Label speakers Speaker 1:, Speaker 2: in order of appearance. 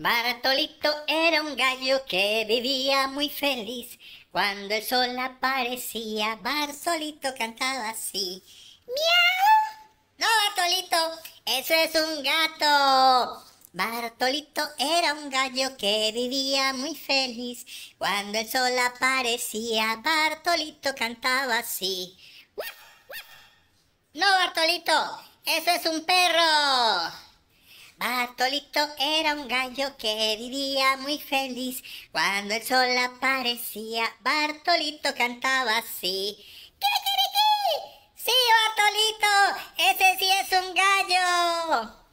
Speaker 1: Bartolito era un gallo que vivía muy feliz. Cuando el sol aparecía, Bartolito cantaba así. ¡Miau! No, Bartolito, eso es un gato. Bartolito era un gallo que vivía muy feliz. Cuando el sol aparecía, Bartolito cantaba así. No, Bartolito, eso es un perro. Bartolito era un gallo que vivía muy feliz. Cuando el sol aparecía, Bartolito cantaba así. ¡Qué, Sí, Bartolito, ese sí es un gallo.